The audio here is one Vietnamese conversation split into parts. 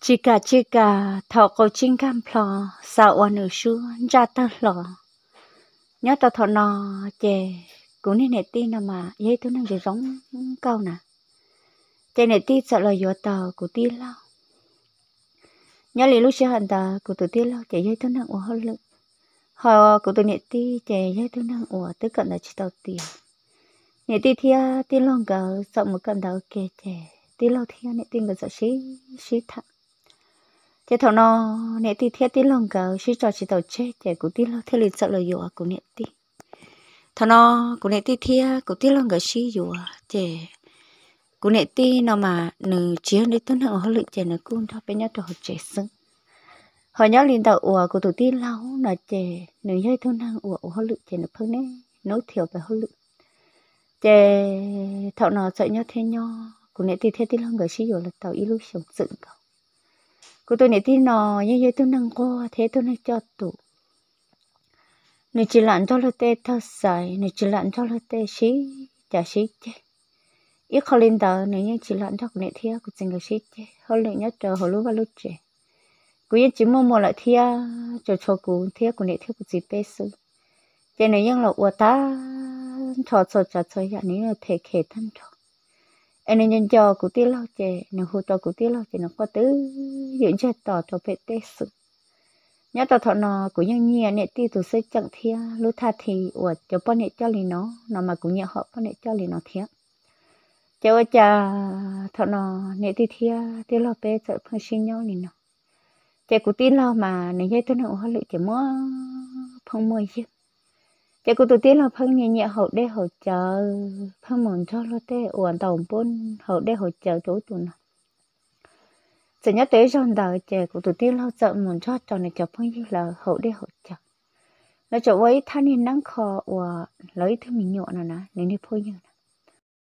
chỉ cả chỉ cả thọ cô chính cam phò sao oan ở xứ ra ta lo nhớ tao thọ nọ chè cũng nên nè tin mà dây tôi đang rồi giống câu nè chè nè tin sợ lời dọa tờ của tin lo nhớ lý lúc xưa hận ta của tôi tin lo chè dây tôi đang ủa hơn lực họ của tôi nè tin chè dây tôi đang ủa tới cận là chỉ tàu tiền nè tin thia tin lo gờ sợ một cận đầu kề chè tin lo thia nè tin người sợ xí xí thẳng thế thằng nó nè thì thiết tí lòng cờ chỉ cho chỉ tàu chết để cũng tí lo thế liền sợ lời dùa cũng nè tí thằng nó cũng nè tí thiết cũng tí lòng cờ chỉ dùa để cũng nè tí nó mà nửa chiếu đấy tôi nó họ lựa chọn nửa cung thao bên nhau tôi họ chết sưng họ nhớ liền tàu ủa của tụi tí lâu là chè nửa dây tôi năng ủa họ lựa chọn nửa phương nè nấu thiểu về họ lựa chè thằng nó sợ nhau thế nhau cũng nè tí thiết tí lòng cờ chỉ dùa là tàu illusion dựng cậu cô tôi nè thì nọ như vậy tôi nâng co thế tôi nè cho tụ nè chỉ lặn cho lo tê thao xài nè chỉ lặn cho lo tê xí chả xí chứ ít khó lên tờ nè như chỉ lặn cho nè thia cũng chừng cái xí chứ hơn lên nhất chờ hồi lúc và lúc trẻ cứ yên chỉ mua mua lại thia cho cho cú thia của nè thia cũng chỉ bê số cho nên nhưng là uất ta cho cho cho cho nhà này là thể khế thân cho anh nhân cho cụ tiết lo chè nó hô cho cụ tiết lo chè nó có tứ dưỡng chè tỏ cho vệ tê sự nhớ tỏ thọ nó của nhân nhia nệ ti tụ sẽ chẳng thia lúc tha thì ủa cho bọn nệ cho lì nó nó mà cũng nhẹ họ bọn nệ cho lì nó thia cho ơi cha thọ nó nhẹ ti thia tiết lo bé sợ phân sinh nhau lì nó chè cụ tiết lo mà nếu như tôi nó hơi lụy chè mua phong mua chứ để cô tụi tiên là phân nhẹ nhẹ hậu để hậu chờ phân mòn cho lo tê uẩn tàu bốn hậu để hậu chờ chỗ tụi nó sự nhớ tới trong đời trẻ của tụi tiên là sợ muốn cho tròn này cho phân như là hậu để hậu chờ nó chỗ ấy thanh niên nắng khó và lấy thứ mình nhọn là nè nên đi phơi như nè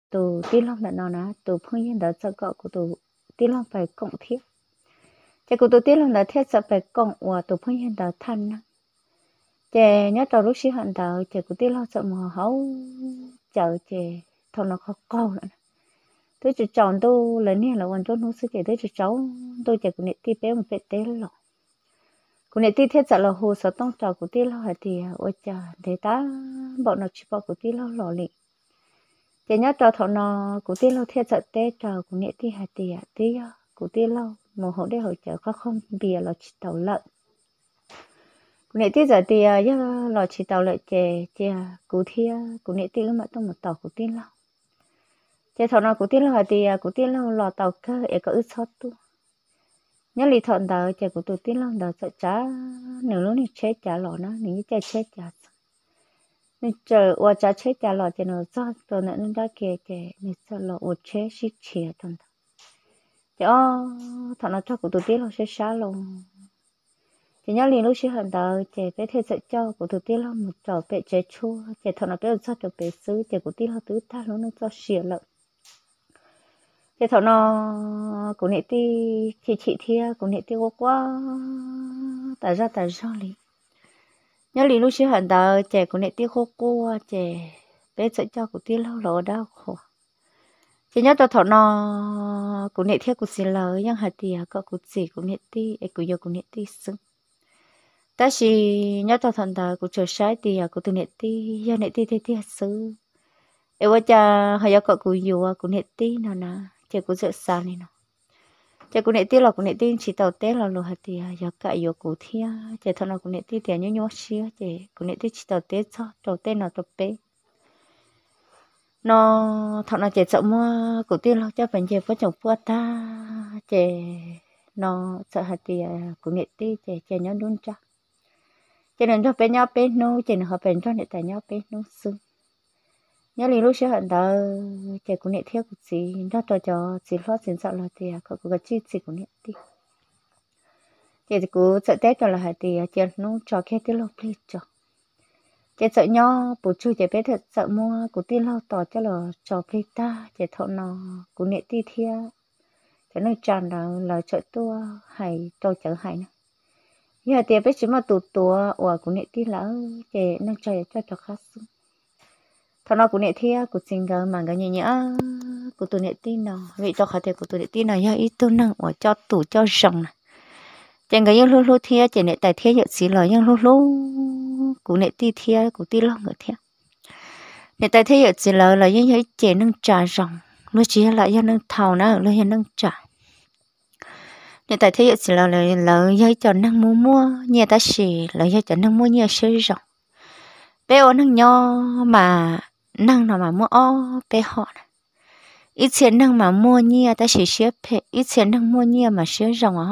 tụ tiên long đã nói nè tụ phơi như đó sợ cọ của tụ tiên long phải cộng thiết trẻ của tụi tiên long đã thiết sợ phải cộng và tụ phơi như đó thanh năng chè nhớ trò lúc xí hận tờ chè cũng tiếc lo sợ mà hấu chờ chè thầu nó khó câu nữa tôi chỉ chọn tôi là nè là quan chốt nó sư chè tới chỉ cháu tôi chè cũng nệ ti bé một bé té lọ cũng nệ ti thế sợ là hồ sợ tông chờ cũng tiếc lo hả thì ôi chờ thế ta bọn nó chỉ bỏ cũng tiếc lo lọ lị chè nhớ trò thầu nó cũng tiếc lo thế sợ té chờ cũng nệ ti hả thì tí cũng tiếc lo một hộ để hỗ trợ khó không bìa là chỉ tàu lợn nãy tí giờ thì ờ, giờ lò chỉ tàu lại chè chè cú thi cú nãy tí mà tôi một tàu cú tin lâu chè thọ nào cú tin lâu thì ờ, cú tin lâu lò tàu cơ ấy có ít sót tu nhớ lì thọn đào chè cú tụ tin lâu đào sợ chả nếu lúc này chết chả lò nó nếu như chè chết chả nên chờ qua chả chết chả lò chè nó cho tôi nãy nó đã kề chè nên sợ lò ô chết shit chè thằng chè thọ nào cho cú tụ tin lâu sẽ xá lòng chỉ nhớ liền lúc xưa hàng đầu chỉ bé thế sự cho của thực tiên là một trò bé chế chua chỉ nó biết được cho trò bé xứ chỉ của tiên là tứ ta nó nó cho xỉa lợn chỉ thọ nó của nệ ti chỉ chị thia của nệ ti quá quá tại ra tại ra lý nhớ liền lúc xưa hàng đầu chỉ của nệ ti khô cua chỉ biết sự cho của tiên lâu lỗ đau khổ chỉ nhớ tao thọ nó của nệ thiết của xin lời nhưng hạt tiền có của chỉ của nệ ti ấy cũng giờ của nệ ti sưng ta chỉ nhớ thọ thần thà của trời sai thì à của từ nét thì do nét thì thế thì sư em ว่าจะหายก็กูอยู่อ่ะกูเนตี้นนะเจ้ากูเจอสานี่เนาะเจ้ากูเนตี้เรากูเนตี้ชีเต่าเต้เราลูกหัดเดียอยากกะอยู่กูเที่ยเจ้าทอนเรากูเนตี้เดียยุ่ยว่าเชียเจ้ากูเนตี้ชีเต่าเต้ชอบเต่าเต้นเราตัวเป๊ะนอทอนเราเจ้าจะมัวกูเตี้ยเราจะเป็นเจ้าพ่อจงพัวตาเจ้านอจะหัดเดียกูเนตี้เจ้าเจ้ายุ่ยนุ่นจ้า cho nên cho bên nhau bên nu chỉ là họ bên cho nên tại nhau bên nu xưng nhớ lý lúc xưa hận đó chỉ cũng nệ thiếu cái gì đó cho cho chỉ lo chỉ sợ là thì có có cái chi chỉ cũng nệ đi chỉ cũng sợ tết cho là hạt thì chỉ nu cho khi tiết lo plei cho chỉ sợ nho bổ chu chỉ biết thật sợ mua của tiết lo tỏ cho là cho plei ta chỉ thọ nó cũng nệ ti theo cho nên tràn là là chợ tua hay cho chợ hay nữa giờ tiền bây giờ mà tụt tua ủa cũng nệ tí lỡ để nâng trời cho cho khác xuống thọ nó cũng nệ thi cũng xin gỡ mà gỡ nhẹ nhẹ của tụi nệ tí nào vì cho khá thể của tụi nệ tí nào do ít tôi nâng ủa cho tủ cho rồng này chẳng gỡ những lúc lúc thi chỉ nệ tài thế nhận xí lời những lúc lúc cũng nệ tí thi cũng tí lo ngỡ thi nệ tài thế nhận xí lời là những những chỉ nâng trà rồng lúc chỉ là do nâng thầu nó lúc hiện nâng trà nên ta thấy giờ chỉ là lời lời dây cho năng mua mua nhà ta chỉ lời dây cho năng mua nhà sử dụng bé ô năng nho mà năng nào mà mua ô bé họ ít tiền năng mà mua nhà ta chỉ xếp phe ít tiền năng mua nhà mà sử dụng á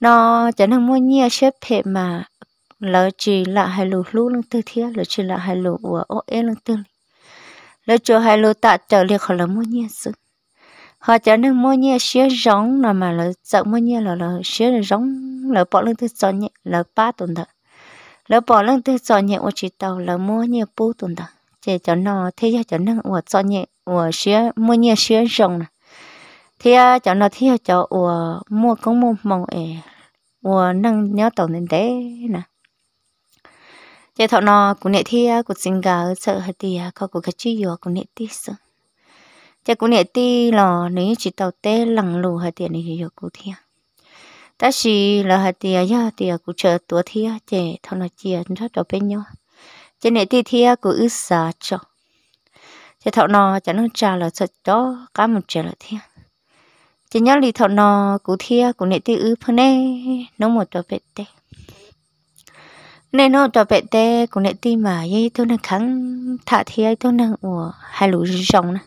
nó cho năng mua nhà xếp phe mà lỡ chỉ là hai lù lú lưng tư thế, lỡ chỉ là hai lù của ô ế lưng tư lỡ cho hai lù tạ trở liệt khỏi là mua nhà xứ họ cho nên mua nhia xía giống là mà là sợ mua nhia là là xía là giống là bỏ lên thứ cho nhẹ là ba tuần đó là bỏ lên thứ cho nhẹ của chị tàu là mua nhia bốn tuần đó chị chở nó thế cho chở nên của cho nhẹ của xía mua nhia xía giống là thế chở nó thế chở của mua cũng mua mong ấy, của năng nhớ tàu nên thế nè chị thọ nó cũng nệ thế cũng sinh gà sợ hạt tiề có của cái chi yếu cũng nệ tiếc sợ thế cũng nè ti là nếu chỉ tàu té lằng lù hay tiền này hiểu cụ thia, ta chỉ là hay tiền ya tiền cụ chờ tuổi thiệt chè thằng là tiền rất đầu bên nhau cho nè ti thia cụ ứ xả cho thế thằng nó chẳng nó trả là sợ đó cả một trả là thia, chỉ nhớ lì thọ nọ cụ thia cụ nệ tê ư phơ nê nó một tòa bệ tê nê nó tòa bệ tê cụ nệ tê mà yê tôi đang kháng thả thia tôi đang ủa hai lũ rong nè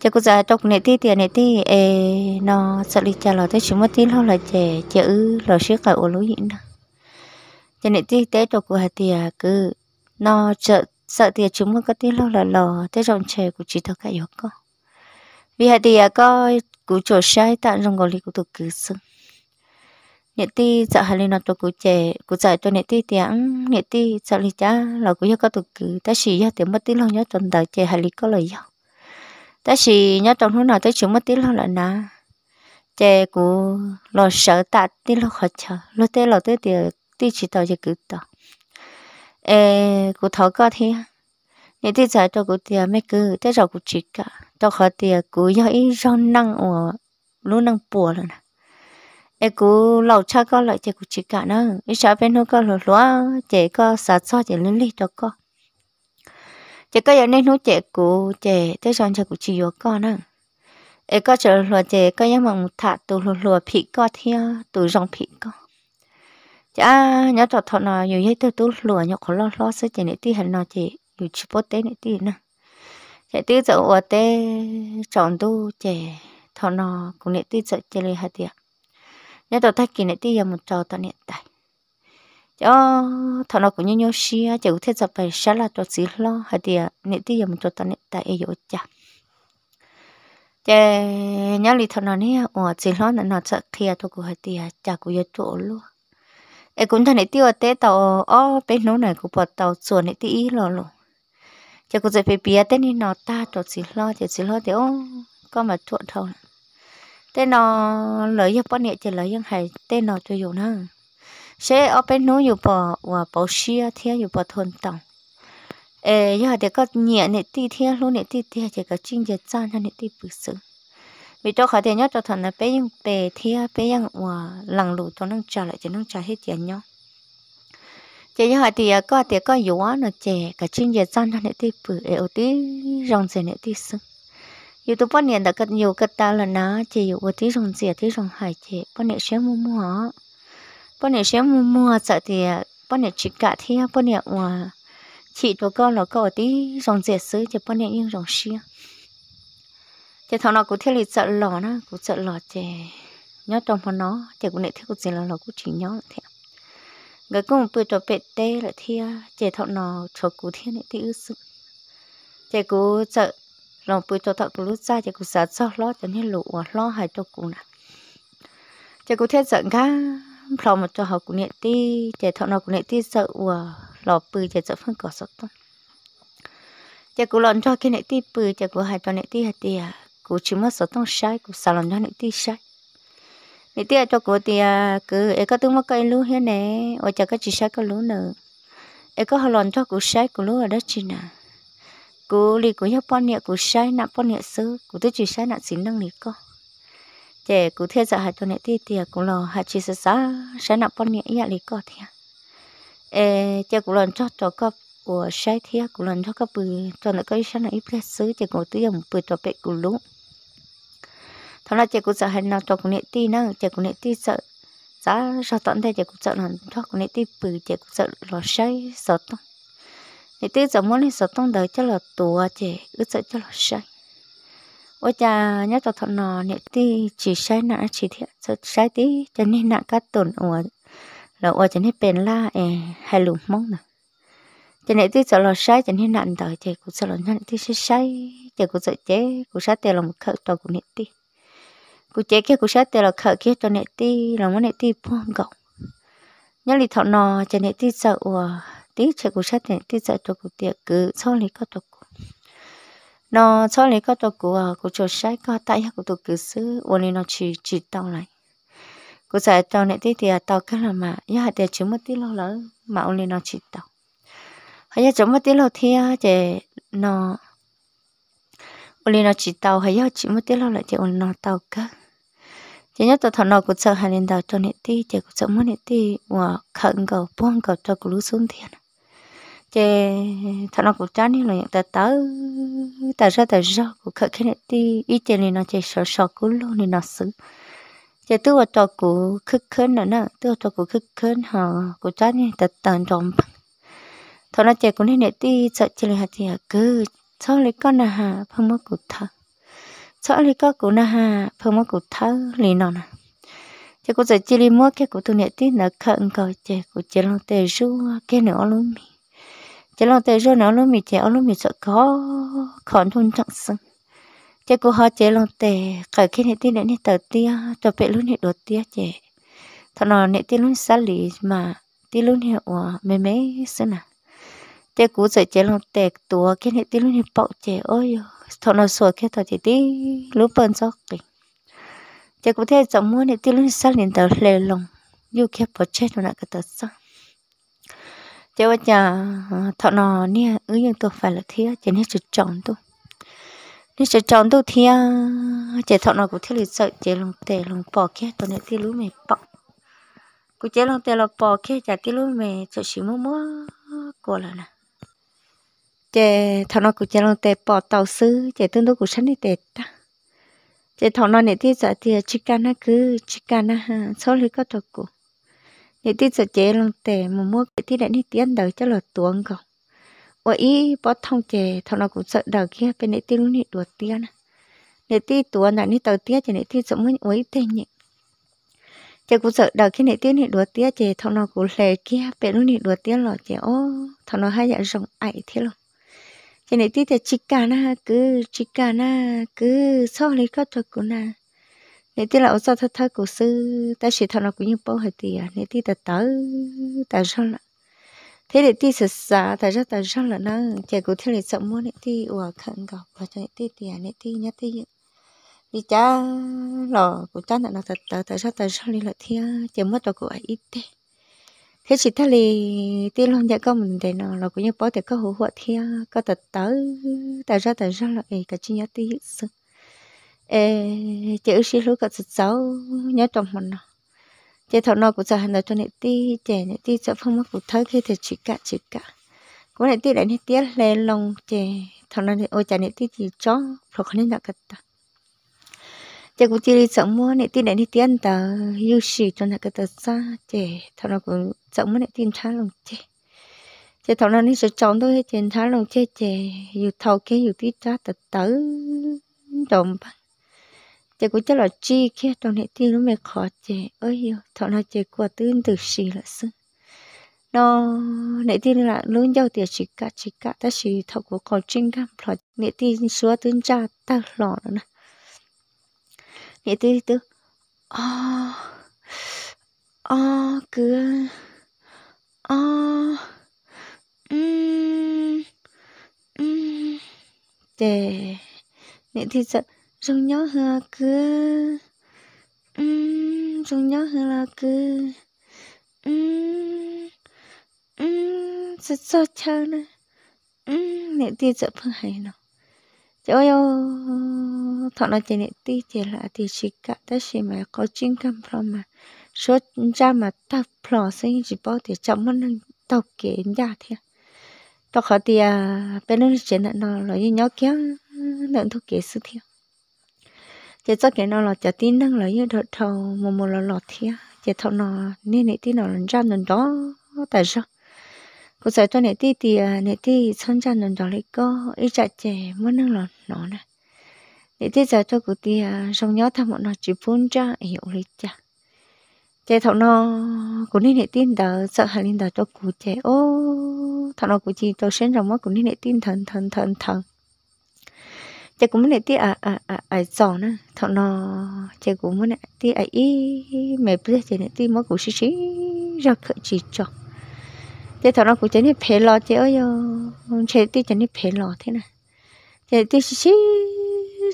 chứ cô già trong này thì tiền này thì nó sợ đi trả lò tới chúng mất tí lâu là trẻ chữ lò trước cả ô lối hiện đó cho nên thì tế đồ của hà tiền à, cứ nó sợ sợ tiền chúng mất có tí lâu là lò tới dòng trẻ của chị thật cả yếu con vì hà tiền à, coi cú chỗ sai tạm dòng gọi lý của tôi cứ sưng nhẹ ti sợ hà lên nó tôi cú trẻ cú dạy cho nhẹ ti tiếng nhẹ ti sợ lý cha là cú cho các tôi cứ ta chỉ cho tiếng mất tí lâu nhớ tuần đầu trẻ hà lý có lời nhau ta chỉ nhớ trong lúc nào tới chúng mất tí lâu là na chè cú lo sợ tạ tí lo khó chờ lo tê lo tê thì tí chỉ tao chỉ cứ tao ê cú thấu có thì những tí giờ cho cú tiền mấy cứ tới giờ cú chỉ cả cho khó tiền cú do ý do năng ở lúc năng bùa rồi nè à. ê cú lâu cha có lại chè cú chỉ cả nữa, ít sợ bên nó có lo lo chè có sát sao chè lên lì đó có chỉ có giờ nên hút trẻ cụ trẻ tới son trẻ cụ chỉ yếu con á ấy có chờ lùa trẻ có những mong thả tù lùa lùa phì co theo tù rong phì co chả nhớ trò thọ nó nhiều hết tôi tù lùa nhớ khổ lo lo sẽ trẻ này tí hẳn nó trẻ nhiều chỉ bớt té này tí nè trẻ tí sợ ở té chọn tu trẻ thọ nó cũng này tí sợ trẻ này hạt tiệt nhớ trò thay kỳ này tí giờ một trò tao này tại cho thọ nó cũng như nhau xia chỉ có thể tập bài sáng là cho xí lo hay thì à, nị tí giờ mình cho ta nị ta ấy rồi chả chè nhớ lý thọ nó nè ở à, xí lo nó nó sẽ kia à, tôi cũng hay thì chả cũng giờ chỗ luôn em cũng thằng nị ở té tàu ó ờ, bên nấu này cũng bỏ tàu chuồn nị tí ý lo luôn chả cũng dạy phải bia tên đi nó ta cho xí lo chỉ xí lo thì ô có mà chuột thôi tên nó lấy cho bọn nị chỉ lấy những hay tên nó cho dùng hơn sẽ ở bên núi nhiều bò và bò xia thiên nhiều bò thôn tòng ê giờ thì có nhẹ nè ti thiên luôn nè ti thiên chỉ có chinh giờ chăn cho nè ti bự sự vì tôi khởi thì nhất cho thằng là bé nhưng bé thiên bé nhưng và lằng lụt cho nâng trả lại cho nâng trả hết tiền nhau chị giờ thì à, có thì có yếu nó trẻ cả chinh giờ chăn cho nè ti bự ê ở tí rồng sẽ nè ti sự dù tôi bắt niệm đã cất nhiều cất ta là nó chỉ dù ở tí rồng rìa tí rồng hải chị bắt niệm sẽ mua mua bọn này sẽ mua mua sợ thì bọn này chỉ cả thế bọn này mà chị tụi con nó có tí dòng dệt xứ thì bọn này nhưng dòng xia thì thằng nó cũng thế thì sợ lò nó cũng sợ lò thì nhớ trong phần nó thì cũng lại thế cũng gì là nó cũng chỉ nhớ là thế người cũng tuổi trò bệt tê là thia chị thằng nó cho cụ thế lại thì ư sự chị cũng sợ lòng bùi cho cũng lúc ra chị cũng sợ sợ lo cho nên lụa lo hai cho cụ nè chị cũng thế giận cả lò mà cho họ cũng nhẹ tí trẻ thọ nào cũng nhẹ tí sợ ủa lò bự trẻ sợ phân cỏ sợ to trẻ cũng lòn cho cái nhẹ tí bự trẻ cũng hại cho nhẹ tí hạt tiền, cũng chỉ mất sợ tông sai cũng sao lòn cho nhẹ tí sai nhẹ tí cho cô tìa cứ ấy có tương mắc cây lú hết nè ở chả có chỉ sai có lú nữa ấy có họ lòn cho cũng sai cũng lú ở đất chi nào cô lì cô nhớ bọn nhẹ cô sai nặng bọn nhẹ sư cô tôi chỉ sai nặng xin năng lý co chế cụ thế giờ hai tuần này thì thì cũng lo hai chị sẽ sa sẽ nạp bao nhiêu ý lý có thì ê chế cũng lần cho cho cấp của sai thiệt, cụ lần cho cấp bự cho nó cái sáng này ít biết xứ chế cũng tiêu dùng bự cho bệ cụ lũ thằng nào chế cụ sợ hai nào cho cụ nệ ti nữa chế cụ nệ ti sợ giá sợ tận thế chế cụ sợ là cho cụ nệ ti bự chế cụ sợ lo sai sợ tông nệ ti sợ muốn lên sợ tông đời cho là tua chế ước sợ cho là sai ôi cha nhớ cho thọ nò niệm ti chỉ sai nã chỉ thiệt cho sai tí cho nên nã cá tổn ủa là ủa cho nên bền la e hay lủng mong nè cho nên tí sợ lo sai cho nên nạn đời thì cũng sợ lo nhận tí sai sai thì cũng sợ chế cũng sai tiền là một khẩu tàu của niệm ti, cũng chế kia cũng sai tiền là khẩu kia cho niệm ti là muốn niệm ti buông gọng nhớ lì thọ nò cho nên ti sợ ủa tí chạy cũng sai niệm ti sợ tổ của tiệc cứ sau này có tổ nó cho lấy các tổ cụ à cụ cho sai có tại các tổ cứ xứ ôn lên nó chỉ chỉ tao lại cụ giải tao này tí thì à, tao cái là mà ya hạt chúng mất tí lâu lỡ mà ôn lên nó chỉ tao hay ya chúng mất tí lâu thì à thì nó ôn lên nó chỉ tao hay ya chúng mất tí lâu lại thì ôn nó tao cái, chỉ nhất tao thằng nó cụ sợ hai lên tao cho này tí thì cụ sợ mất này tí và khẩn cầu buông cầu cho cụ lú xuống tiền chế thằng nó cũng chán đi là những tờ ra tờ ra cũng khởi cái này đi ít chế này nó chế sợ sợ cú luôn này nó xử chế tôi ở chỗ của khức khấn nữa nè tôi ở chỗ của khức khấn họ cũng chán đi tờ tờ rộng thằng nó chế cũng này này đi sợ chế này hạt gì à cứ sau lấy con là hà phong mất cụ thơ sau lấy con cũng là hà phong mất cụ thơ này nọ nè chế cũng sợ chế đi mua cái của tôi này đi nó khẩn cầu chế của chế nó tề rua cái nữa luôn mi chỉ lo tới rồi nó lúc mình chỉ lúc mình sợ có còn thun chẳng sưng chỉ cô họ chỉ lo tới cái khi này tin đến này tới tia cho bé lúc này đột tia chị thằng nào này tin lúc xa lì mà tin lúc này ở mấy mấy xưa nào thế cô sợ chế lòng tẹt tua cái này tí lúc này bọc chế ôi thọ nó sủa kia thọ chỉ tí lúc bận sóc kì chế cô thấy chẳng muốn này tí lúc này sát tờ lề lòng yêu kia bỏ chết nó lại cái tờ sang chế vợ nhà thọ nọ nè ứ như tôi phải là thế chế nên sự chọn tôi nên sự chọn tôi thế chế thọ nọ cũng thế là sợ chế lòng tệ lòng bỏ kia tôi nên thế lú mày bỏ cứ chế lòng tệ lòng bỏ kia chả thế lú mày cho xí mua mua cô là nè chế thọ nọ cũng chế lòng tệ bỏ tàu sư chế tương đối của sẵn đi tệ ta chế thọ nọ này thế giờ thì chicken nó cứ chicken nó ha số lý có thật cũng nếu tí sợ chế lòng tệ mà mua cái tí đại đi tiến đời chắc là tuồng cậu Ủa ý bó thông chế thằng nó cũng sợ đời kia bên nãy tí luôn đi đùa tiến nãy tí tuồng là nãy tàu tía chỉ nãy tí sợ muốn ối tệ nhỉ chị cũng sợ đời khi nãy tí đi đùa tía chế thằng nó cũng lề kia bên luôn đi đùa tía là chế ô thằng nó hay dạ rộng ải thế luôn Chế nãy tí thì chỉ cả na cứ chỉ cả na cứ so lấy các thuật của na nếu tí là ở sau thật thật của sư ta chỉ thằng nó cũng như bao hết tiền nếu tí ta tới ta sao là thế để tí sợ sợ ta rất ta rất là nó chạy của thế là sợ muốn nếu tí ủa khẩn gặp và cho nếu tí tiền à, nếu tí nhát tí đi cha lò của cha nó thật thật ta rất ta rất là lợi thiên chạy mất rồi của ít thế thế chỉ thế thì tí luôn dạy con mình để nó là cũng như bao thì có hữu hộ thiên có thật tới ta rất ta rất là cái chi nhát tí sự ê chữ xí lúc cả sự nhớ trong mình chế thọ nó cũng sợ hành cho nên tí trẻ nên tí sợ phong mắc cũng thân khi thì chỉ cả chỉ cả cũng nên tí lại nên tiếc lên lòng trẻ thọ nó ôi chả nên tí chỉ cho rồi không nên đặt cả ta chế cũng chỉ sợ mua nên tí lại nên tiếc ta yêu sĩ cho nên cái ta xa trẻ thọ nó cũng sợ mua nên tin thá lòng trẻ chế thọ nó nên sợ chọn thôi trên thá lòng trẻ trẻ yêu thầu cái yêu tí cha ta tử đồng bằng chị cũng chắc là chi khi trong hệ thi nó mệt khó chị ơi hiểu thọ là chị của tương từ xì là sư nó nãy tin là lớn giàu tiền chỉ cả chỉ cả ta chỉ thọ của có trinh cảm lọ nãy tin xóa tương cha ta lọ nữa nè nãy tin tư à à cứ à um um để nãy tin sợ dùng nhớ hờ cứ um, dùng nhớ hờ là cứ um, um, sẽ cho chơi nữa um, nè tia sợ phương hay nào chỗ yêu thọ là chỉ nè tia chỉ là thì chỉ cả ta chỉ mà có chuyên cam from mà số ra mà ta pro sinh chỉ bao thì chậm mất tao kể ra thế tao khó thì à bên nó chỉ là nó là như nhớ kéo lợn thuốc kể sự thiệt chỉ cho cái nó là chả tin năng là như đợt thầu mà một là lọt thia chỉ thầu nó nên nãy tin nó là ra lần đó tại sao cô sẽ cho nãy tin thì à, nãy tin xong ra lần đó lấy có ít chả chè muốn năng lọt nó này nãy tin giờ cho cô thì xong à, nhớ thằng bọn nó chỉ phun ra hiểu lấy chả chè thầu nó cô nên nãy tin đó sợ hẳn lên đó cho cô chè ô thằng nó cô chỉ tôi xem rằng mất cô nên nãy tin thần thần thần thần chị cũng muốn tí à à à à giòn nữa thọ nó chị cũng muốn tí à ý mẹ chị giờ tí mới cũng xí xí ra khởi chỉ cho chị thọ nó cũng chỉ nên phê lo chị ơi chị tí chỉ nên phê lo thế này chị tí xí xí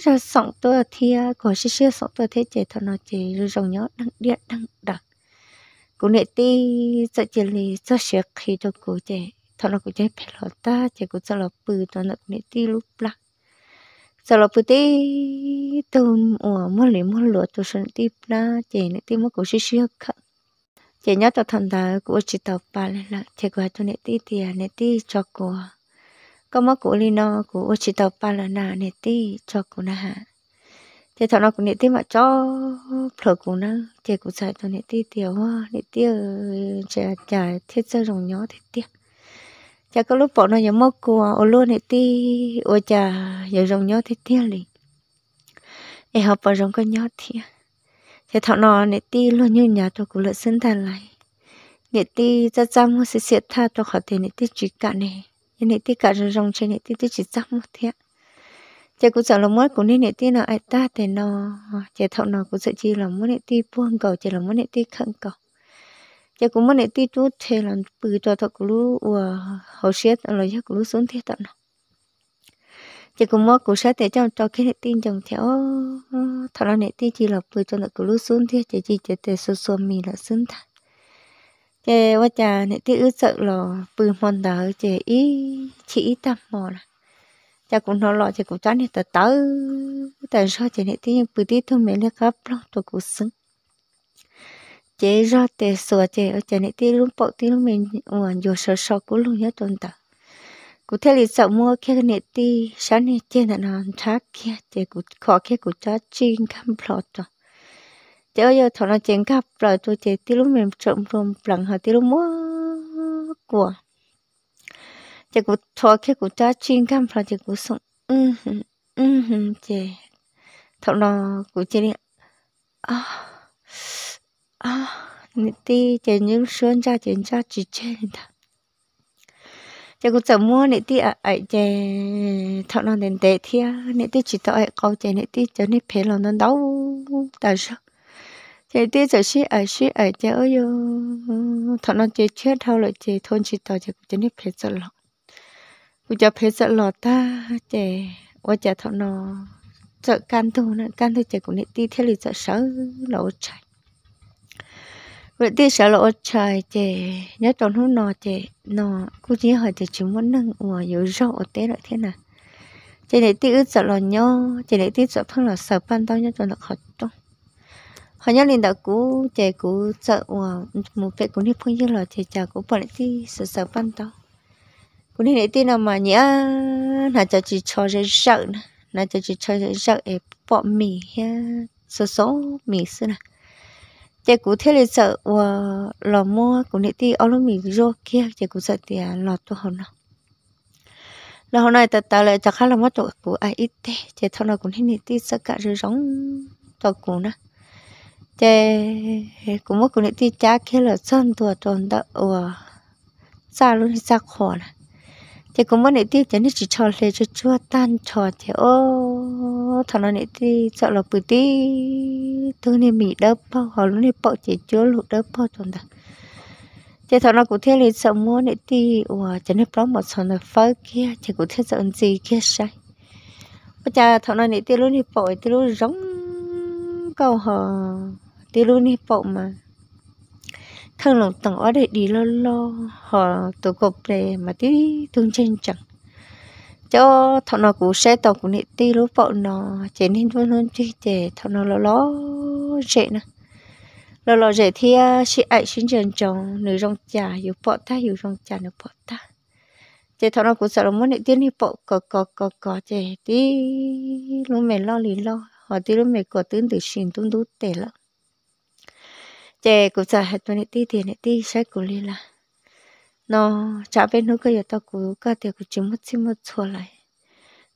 ra sống tôi à thì à, có xí xí sống tôi à thế chị thọ nó chị rồi nhớ đăng điện đăng đặt cũng nên tí sợ chị lì sợ sẽ khi cho cô chị thọ nó cũng chỉ phê lo ta chị cũng sợ lo bự thọ nó cũng nên tí lúc lắc salo puti tum ủa mua lì mua lúa tôi sơn tiếp ra chị nè tiếp mua cố xí xí khá chị nhớ tôi thầm ta của chị tao ba lên là chị qua tu nãy tiếp tiền nãy tiếp cho à, cô có mua cố lì nó của chị tao ba là nà nãy tiếp cho cô nà hả chị thằng nó cũng nè tiếp mà cho phở cô nè chị cũng xài tôi nè tiếp tiền hoa nãy tiếp chả chả thiết sơ rồng nhó thiết tiếc cha có lúc bọn nó nhớ mất của ô luôn hết ti ô cha giờ rồng nhớ thế tiếc liền để học bọn rồng có nhớ thì, thế thọ nó nè ti luôn như nhà tôi cũng lợi sinh thật lại nè ti ra chăm mua sẽ sẽ tha tôi khỏi tiền nè ti chỉ cả này, nhưng nè ti cả rồng rồng trên nè ti ti chỉ chăm một thiệt chả cũng sợ là muốn cũng nên nè ti nó ai ta thì nó chả thọ nó cũng sợ chi là muốn nè ti buông cầu chỉ là muốn nè ti khẩn cầu giờ cũng mới tí chút thế là bự cho thật lú và hậu xét là giờ lú xuống thế tận giờ cũng mới cũng sẽ thế cho cho cái này tin chồng theo ờ, thật là này tin chỉ là bự cho là lú xuống thế chỉ chỉ chỉ để xuống xuống mì là xuống thật giờ vợ cha này tí ước sợ là bự mòn đó chỉ ý chỉ ý tâm mò là cha cũng nói lo cha cũng chán thì tớ tớ tại sao chỉ này tí bự tí thôi mẹ lấy gấp lắm tôi cũng xứng chế ra tê sửa chế ở trên này tí lúc bộ tí lúc mình uổng dù sợ sợ của lúc nhớ tồn tại cụ thể là sợ mua kia cái này tí sáng nay chế là nó thác kia chế cụ khó kia cụ cho chuyên cam plot rồi chế ở giờ thằng nó chén cam plot tôi chế tí lúc mình trộm trộm lặng hỏi tí lúc mua của chế cụ khó kia cụ cho chuyên cam plot chế cụ sống ừ ừ chế thằng nó cụ chế đi à 啊，你的这人生家人家之间的，这个怎么你的啊？哎，这他那点代替啊，你的知道哎，高这你的叫你陪了那到，但是。thế tí giờ xí ở xí ở chơi ơi yo thọ nó chơi chết thâu lại chơi thôn chỉ tao chơi chơi nếp phết sợ lọ cụ chơi phết sợ lọ ta chơi qua chơi thọ nó sợ can thu nữa can thu chơi cũng nếp tí thế là sợ sợ lỗ chạy vậy thì sợ là trời thì nhớ tròn hú nọ thì nọ cô chỉ hỏi thì chúng muốn nâng ủa dấu rõ tế lại thế nào chỉ này tí ướt sợ là nhớ chỉ này tí sợ phân là sợ phân tao nhớ tròn là khó trong họ nhớ liền đã cú chạy cú sợ ủa một phép cũng đi phân như là thì chả cú bọn lại tí sợ sợ phân tao cú đi để tí nào mà nhớ là cho chị cho dễ sợ là cho chị cho dễ sợ để bỏ mì ha số số mì xưa nào chị cũng thế là sợ và lò mua cũng để ti áo nó mì rô kia chị cũng sợ thì à, lò tôi hồn nào lò hôm nay tao lại chắc là mất tội của ai ít thế chị thằng nào cũng thế này ti sợ cả rồi giống tao cũng nè chị cũng mất cũng để ti cha kia là sơn tuổi tròn đã và xa luôn xa khó này thì cũng muốn để tí cho nên chỉ cho lên cho chua tan cho thì ô thằng nó để tí sợ là bự tí tôi nên mì đỡ bao họ nó nên bỏ chỉ chua lụt đỡ bao trong đó thì thằng nó cũng thế là sợ muốn để tí ủa cho nên bóng một thằng nó phơi kia thì cũng thế sợ gì kia sai bây giờ thằng nó để tí luôn đi bỏ tí luôn giống câu họ, tí luôn đi bỏ mà thằng lòng tầng ở đây đi lo lo họ tụ cục để mà tí tương chân chẳng cho thằng nó cũng xe tàu cũng nị tí lúc bọn nó chế nên luôn luôn chơi trẻ thằng nó lo lo dễ nè lo lo dễ thì chị à, ấy xin chân chồng nữ trong trà dù bọn ta dù trong trà nữ bọn ta chế thằng nó cũng sợ là muốn nị tiên thì bọn có có có có trẻ tí lúc mẹ lo lý lo họ tí lúc mẹ có tướng từ xin tung đút tệ lắm chè cũng chả hết tuần tí thì này tí sẽ cũng đi là nó chả bên nó cái tao cũng cả thì cũng chỉ mất chỉ mất thua lại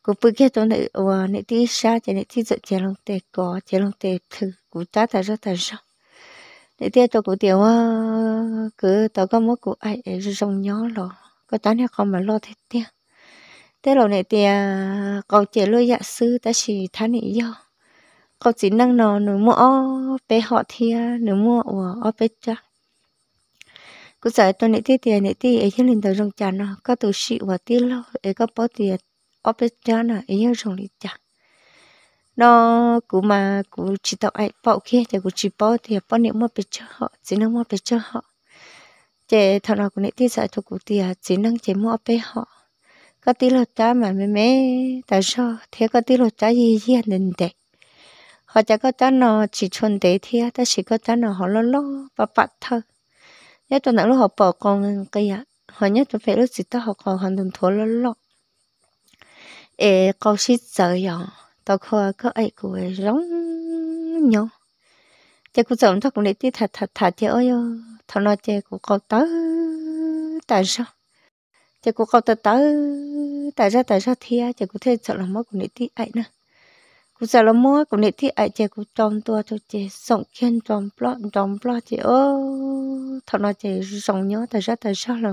cũng bữa kia tuần này và này tí sa thì này tí giờ chè lòng tè có chè lòng tè thử cũng ta ta rất ta rất này tí tao cũng tiểu cứ tao có mất cũng ai rong nhó lo có tán này không mà lo thế tiếc thế lâu này thì cậu chế lôi dạ sư ta chỉ thán này do cậu chỉ năng nó nếu mua bé họ thì nếu mua ở bé cha cứ sợ tôi nãy thì tiền nãy thì ấy lên tàu rong chả nó có tàu xị và tí lo ấy có bỏ tiền ở bé cha nó ấy nhớ rong đi chả nó cũng mà cũng chỉ tàu ai bỏ kia thì cũng chỉ bỏ thì bỏ nếu mua bé cha họ chỉ năng mua bé cha họ chế thằng nào cũng nãy thì sợ tôi cũng tiền chỉ năng chỉ mua bé họ có tí lo cha mà mẹ mẹ, tại sao thế có tí lo cha gì gì à, nên đấy họ chả có ta nó chỉ chuẩn tế thi, ta chỉ có ta nó họ lo lo và bắt thơ nhớ tôi nãy lúc họ bỏ con cái ạ họ nhớ tôi phải lúc gì ta họ còn hoàn toàn thua lo lo ê câu sĩ sợ nhỏ tao khó có ấy của giống nhau Chắc cũng giống thật cũng để tí thật thật thật chứ ơi thằng nó chả cũng câu tớ tại sao chả cũng câu tớ tớ tại sao tại sao thi, chả cũng thấy sợ là mất cũng để tí ấy nữa cú giờ là mua cũng nít thì ai chơi cú tròn tua cho chơi sống kiên tròn plot tròn plot chơi ô thằng nào chơi sống nhớ tại sao tại sao luôn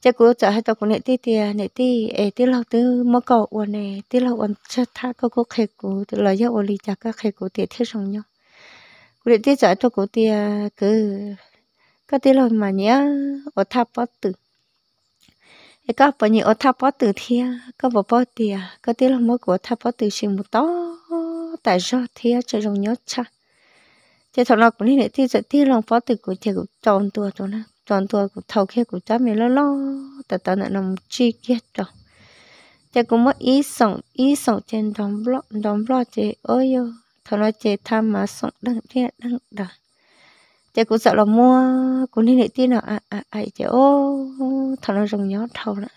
chơi cú giờ hay tao cũng nít thì thì nít thì ấy tí lâu từ mua cầu uốn này tí lâu uốn chơi tha câu cú khề cú từ lời yêu lì chắc các khề cú thì thiết sống nhớ cú nít thì giờ tao cú thì cứ cái tí lâu mà nhớ ở tháp bắt tử ก็ปนี่อทับปอตือเทียก็บ่ปอเตียก็ตีลมกอทับปอตือชิมุตอแต่จอเทียจะรงยศชะจะทนอกนี่เนี่ยที่จะตีลงปอตือกูเทียกูจอนตัวตัวนะจอนตัวกูเท่าแค่กูจ้ามีล้อล้อแต่ตอนนั้นนมชี้เกียจอจะกูมอีส่งอีส่งเจนดอมบล็อกดอมบล็อกเจเอ้ยทนอกเจทำมาส่งดังเทียดังดัง chị cũng sợ là mua cũng nên để tin là à à à chị ô thằng nó rồng nhó thầu nữa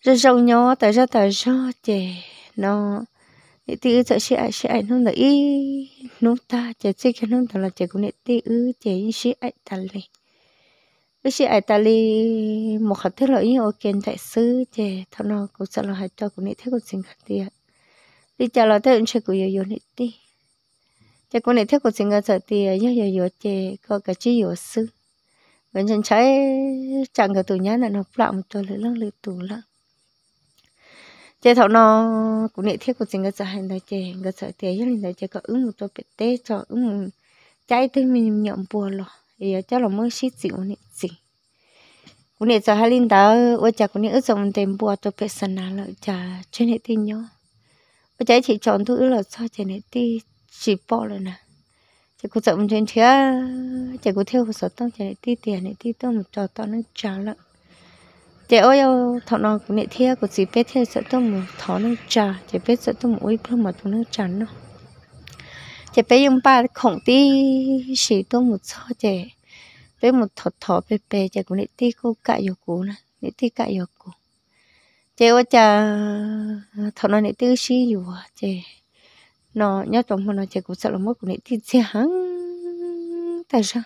rồi rồng nhó tại sao tại sao chị nó để ti sợ chị ai chị ai nó là ý nó ta chị sẽ cái nó thằng là chị cũng để ti ư chị sẽ ai ta lì ư chị ai ta lì một khả thức là ý ok tại sư chị thằng nó cũng sợ là hai cho cũng để thế cũng xin khả tiền đi chào là thấy cũng sẽ cũng yêu yêu để ti cái con này theo cuộc sinh ngờ sợ thì giờ giờ giờ chị có cái chỉ yếu sư vẫn chân trái chẳng cái tủ nhá là nó lọng cho lưỡi lăng lưỡi tủ lắm chị thọ nó cũng này theo cuộc sinh ngờ sợ hành đại chị ngờ sợ thì giờ này chế có ứng một chỗ bẹt tê cho ứng trái tới mình nhậm bùa lọ giờ cho là mới xịt xịu này xịt cũng này cho hai linh đó ôi chả cũng này ước dòng tiền bùa cho bẹt sần là lợi chả trên này tin nhau bây giờ chỉ chọn thứ là sao trên này tin chỉ bỏ rồi nè chỉ có chậm trên chuyện thế chỉ có theo sợ tông chỉ để ti tiền để ti tông một trò to nó trả lận chỉ ôi yêu thọ nó cũng để theo của chỉ biết theo sợ tông một thọ nó trả chỉ biết sợ tông một uy plum mà tông nó trả nó chỉ biết dùng ba khổng ti chỉ tông một số chỉ biết một thọ thọ bề bề chỉ cũng để ti cô cạ yêu cũ nè để ti cạ yêu cũ chỉ ôi cha thọ nó để tư xí yêu chỉ nó nhớ chồng mà nó chạy cũng sợ là mất của nít thì sẽ hắn tại sao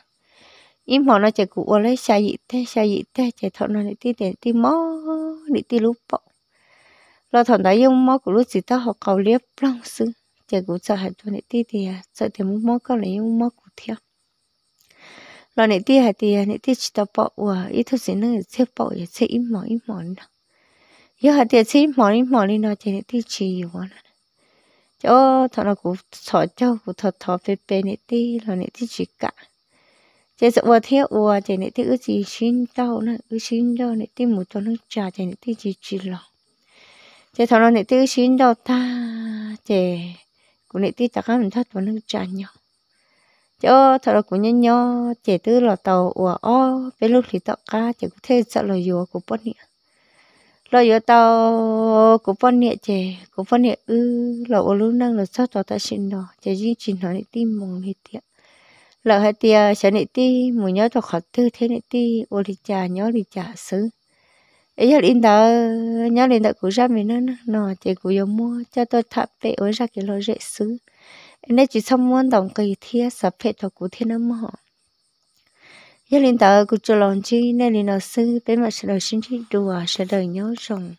im họ nó chạy cũng ô lấy xa dị thế xa dị thế chạy thọ nó nít thì để thì mó nít thì lúc bọ lo thằng đấy dùng mó của lúc gì ta họ cầu liếp long sư chạy cũng sợ hạt cho nít thì thì sợ thì muốn mó có lấy dùng mó của thiệt lo nít thì hạt thì nít thì chỉ tao bọ ủa ít thứ gì nữa sẽ bọ sẽ im mỏ im mỏ nữa giờ hạt thì sẽ im mỏ im mỏ đi nó chạy nít thì chỉ quá nữa cho thọ nó cũng sợ cho cũng thọ thọ phê phê nè tí là nè tí chỉ cả chế sợ vừa thế ủa chế nè tí ư chỉ xin tao nó ư xin đâu nị tí một cho nó trà chế nè tí chỉ chỉ lọ chế thọ nó nè tí ư xin đâu ta chế cũng nè tí tất cả mình thắt vào nó trà nhau cho thọ nó cũng nhân nhau chế tư là tàu ủa ô bên lúc thì tao cá chế cũng thế sợ là vừa cũng bất niệm lo yo tao cũng phân nhẹ chè cũng phân nhẹ ư lo ở lúc năng lo sao tao ta xin đó chè duy chỉ nói để tim mong hết tiệt lo hai tiệt sẽ nị ti mùi nhớ tao khó tư thế nị ti ô đi trà nhớ đi trà xứ ấy giờ in đó nhớ lên đó cũng ra mình nó nó chè cũng yo mua cho tao thắp để ở ra cái lo dễ xứ nên chỉ xong muốn đồng kỳ thiết sập hết cho cụ thiên âm họ giờ linh tạo cứ cho lòng chi nên linh nó sư bên mặt sẽ đời sinh chi đùa sẽ đời nhớ rồng